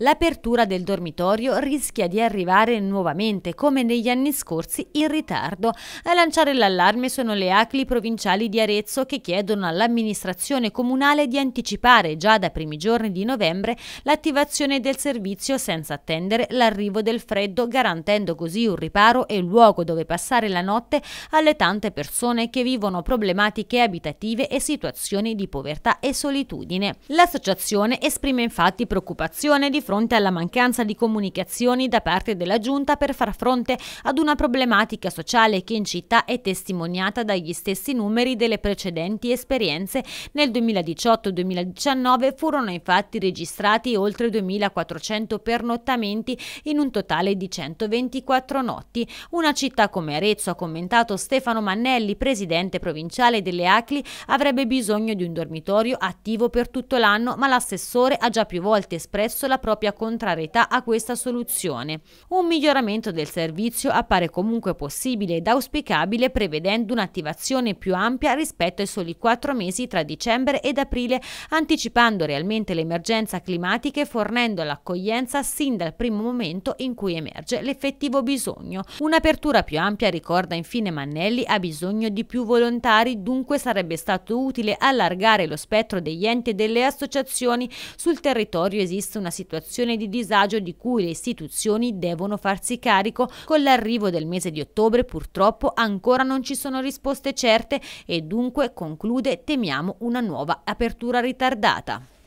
l'apertura del dormitorio rischia di arrivare nuovamente, come negli anni scorsi, in ritardo. A lanciare l'allarme sono le acli provinciali di Arezzo che chiedono all'amministrazione comunale di anticipare già da primi giorni di novembre l'attivazione del servizio senza attendere l'arrivo del freddo, garantendo così un riparo e un luogo dove passare la notte alle tante persone che vivono problematiche abitative e situazioni di povertà e solitudine. L'associazione esprime infatti preoccupazione di fronte alla mancanza di comunicazioni da parte della Giunta per far fronte ad una problematica sociale che in città è testimoniata dagli stessi numeri delle precedenti esperienze. Nel 2018-2019 furono infatti registrati oltre 2.400 pernottamenti in un totale di 124 notti. Una città come Arezzo, ha commentato Stefano Mannelli, presidente provinciale delle ACLI, avrebbe bisogno di un dormitorio attivo per tutto l'anno, ma l'assessore ha già più volte espresso la propria propria contrarietà a questa soluzione. Un miglioramento del servizio appare comunque possibile ed auspicabile prevedendo un'attivazione più ampia rispetto ai soli quattro mesi tra dicembre ed aprile, anticipando realmente l'emergenza climatica e fornendo l'accoglienza sin dal primo momento in cui emerge l'effettivo bisogno. Un'apertura più ampia, ricorda infine Mannelli, ha bisogno di più volontari, dunque sarebbe stato utile allargare lo spettro degli enti e delle associazioni. Sul territorio esiste una situazione situazione di disagio di cui le istituzioni devono farsi carico. Con l'arrivo del mese di ottobre purtroppo ancora non ci sono risposte certe e dunque, conclude, temiamo una nuova apertura ritardata.